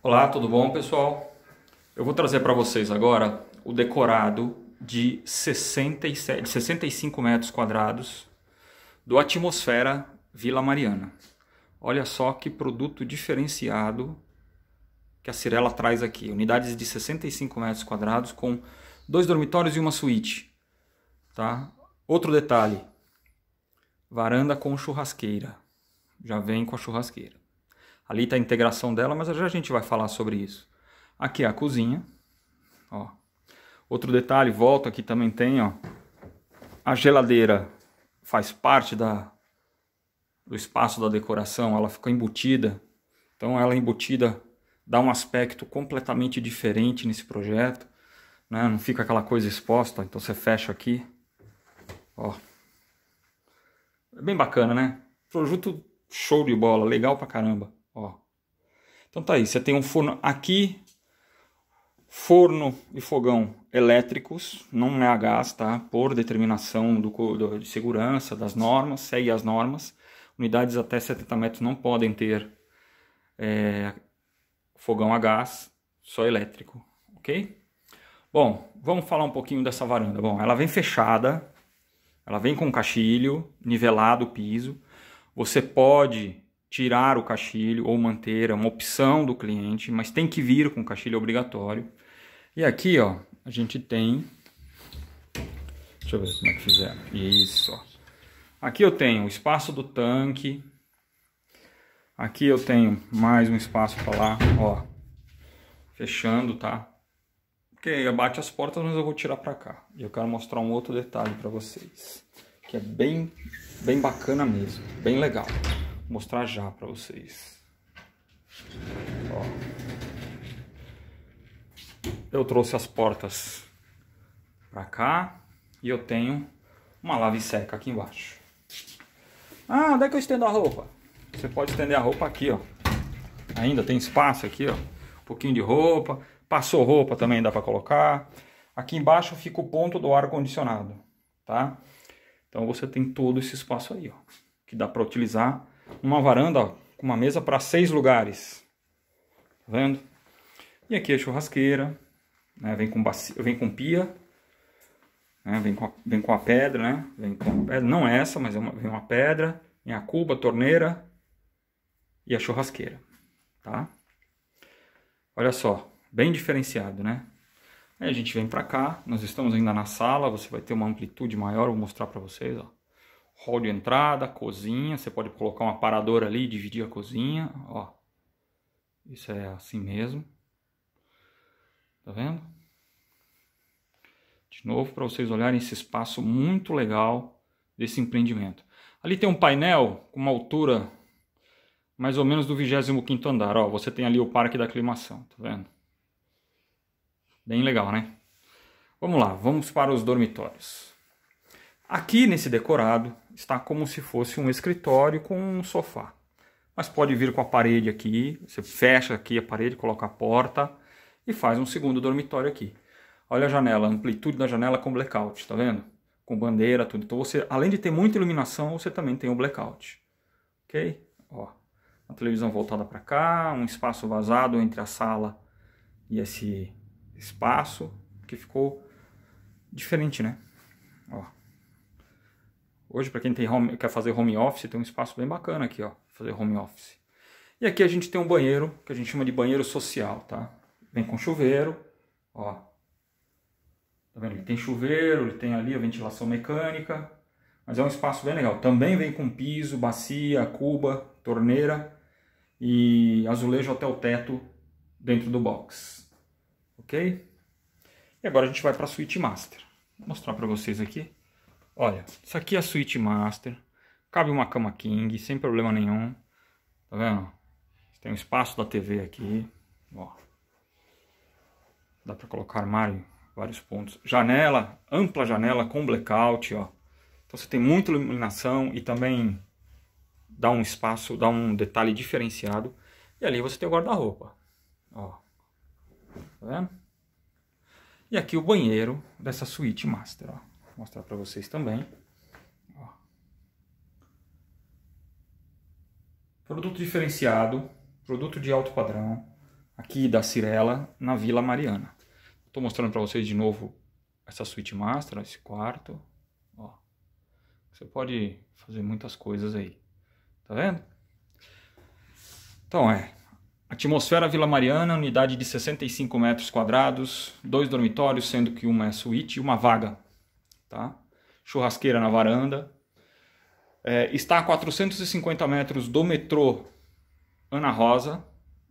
Olá, tudo bom, pessoal? Eu vou trazer para vocês agora o decorado de 67, 65 metros quadrados do Atmosfera Vila Mariana. Olha só que produto diferenciado que a Cirela traz aqui. Unidades de 65 metros quadrados com dois dormitórios e uma suíte. Tá? Outro detalhe, varanda com churrasqueira. Já vem com a churrasqueira. Ali está a integração dela, mas já a gente vai falar sobre isso. Aqui é a cozinha. Ó. Outro detalhe, volta aqui também tem, ó. A geladeira faz parte da, do espaço da decoração, ela ficou embutida. Então ela embutida dá um aspecto completamente diferente nesse projeto. Né? Não fica aquela coisa exposta, então você fecha aqui. Ó. É bem bacana, né? Projeto show de bola, legal pra caramba. Então tá aí, você tem um forno aqui, forno e fogão elétricos, não é a gás, tá? Por determinação do, do, de segurança, das normas, segue as normas. Unidades até 70 metros não podem ter é, fogão a gás, só elétrico, ok? Bom, vamos falar um pouquinho dessa varanda. Bom, ela vem fechada, ela vem com caixilho, nivelado o piso. Você pode tirar o caixilho ou manter, é uma opção do cliente, mas tem que vir com caixilho obrigatório. E aqui, ó, a gente tem... Deixa eu ver como é que fizeram. Isso, ó. Aqui eu tenho o espaço do tanque. Aqui eu tenho mais um espaço para lá, ó. Fechando, tá? Porque bate as portas, mas eu vou tirar para cá. E eu quero mostrar um outro detalhe para vocês. Que é bem, bem bacana mesmo. Bem legal mostrar já para vocês. Ó. Eu trouxe as portas para cá e eu tenho uma lave seca aqui embaixo. Ah, onde é que eu estendo a roupa? Você pode estender a roupa aqui, ó. Ainda tem espaço aqui, ó. Um pouquinho de roupa. Passou roupa também dá para colocar. Aqui embaixo fica o ponto do ar condicionado, tá? Então você tem todo esse espaço aí, ó, que dá para utilizar uma varanda com uma mesa para seis lugares. Tá vendo? E aqui a é churrasqueira, né? Vem com bacia, vem com pia, né? Vem com a, vem com a pedra, né? Vem com pedra, não é essa, mas é uma, vem uma pedra, vem a cuba, a torneira e a churrasqueira, tá? Olha só, bem diferenciado, né? Aí a gente vem para cá, nós estamos ainda na sala, você vai ter uma amplitude maior, vou mostrar para vocês, ó hall de entrada, cozinha, você pode colocar um aparador ali e dividir a cozinha, ó. Isso é assim mesmo. Tá vendo? De novo para vocês olharem esse espaço muito legal desse empreendimento. Ali tem um painel com uma altura mais ou menos do 25º andar, ó, você tem ali o parque da aclimação, tá vendo? Bem legal, né? Vamos lá, vamos para os dormitórios. Aqui nesse decorado está como se fosse um escritório com um sofá. Mas pode vir com a parede aqui, você fecha aqui a parede, coloca a porta e faz um segundo dormitório aqui. Olha a janela, amplitude da janela com blackout, tá vendo? Com bandeira, tudo. Então você, além de ter muita iluminação, você também tem o um blackout. Ok? Ó, a televisão voltada para cá, um espaço vazado entre a sala e esse espaço que ficou diferente, né? Ó. Hoje, para quem tem home, quer fazer home office, tem um espaço bem bacana aqui, ó. Fazer home office. E aqui a gente tem um banheiro, que a gente chama de banheiro social, tá? Vem com chuveiro, ó. Tá vendo? Ele tem chuveiro, ele tem ali a ventilação mecânica. Mas é um espaço bem legal. Também vem com piso, bacia, cuba, torneira e azulejo até o teto dentro do box. Ok? E agora a gente vai para a suíte master. Vou mostrar para vocês aqui. Olha, isso aqui é a suíte master. Cabe uma cama king, sem problema nenhum. Tá vendo? Tem o um espaço da TV aqui. Ó. Dá pra colocar armário em vários pontos. Janela, ampla janela com blackout, ó. Então você tem muita iluminação e também dá um espaço, dá um detalhe diferenciado. E ali você tem o guarda-roupa. Ó. Tá vendo? E aqui o banheiro dessa suíte master, ó. Vou mostrar para vocês também. Ó. Produto diferenciado, produto de alto padrão, aqui da Cirela, na Vila Mariana. Estou mostrando para vocês de novo essa suíte master, esse quarto. Ó. Você pode fazer muitas coisas aí. Tá vendo? Então é, Atmosfera Vila Mariana, unidade de 65 metros quadrados, dois dormitórios, sendo que uma é suíte e uma vaga tá? Churrasqueira na varanda. É, está a 450 metros do metrô Ana Rosa,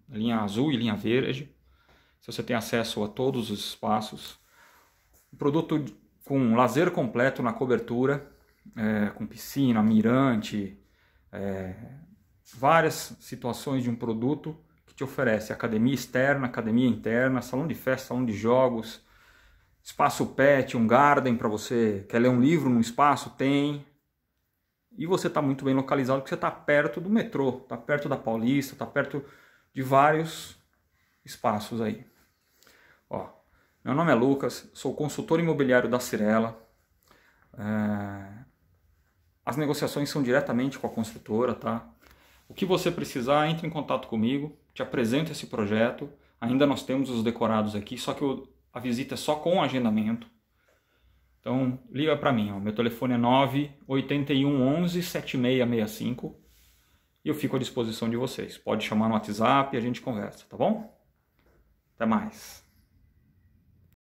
linha azul e linha verde. Se você tem acesso a todos os espaços. Um produto com lazer completo na cobertura, é, com piscina, mirante, é, várias situações de um produto que te oferece academia externa, academia interna, salão de festa, salão de jogos, espaço pet, um garden para você, quer ler um livro num espaço? Tem. E você está muito bem localizado porque você está perto do metrô, está perto da Paulista, está perto de vários espaços aí. Ó, meu nome é Lucas, sou consultor imobiliário da Cirela. É... As negociações são diretamente com a construtora, tá? O que você precisar, entre em contato comigo, te apresento esse projeto. Ainda nós temos os decorados aqui, só que eu a visita é só com agendamento. Então, liga para mim. Ó. Meu telefone é 981 11 7665 e eu fico à disposição de vocês. Pode chamar no WhatsApp e a gente conversa, tá bom? Até mais.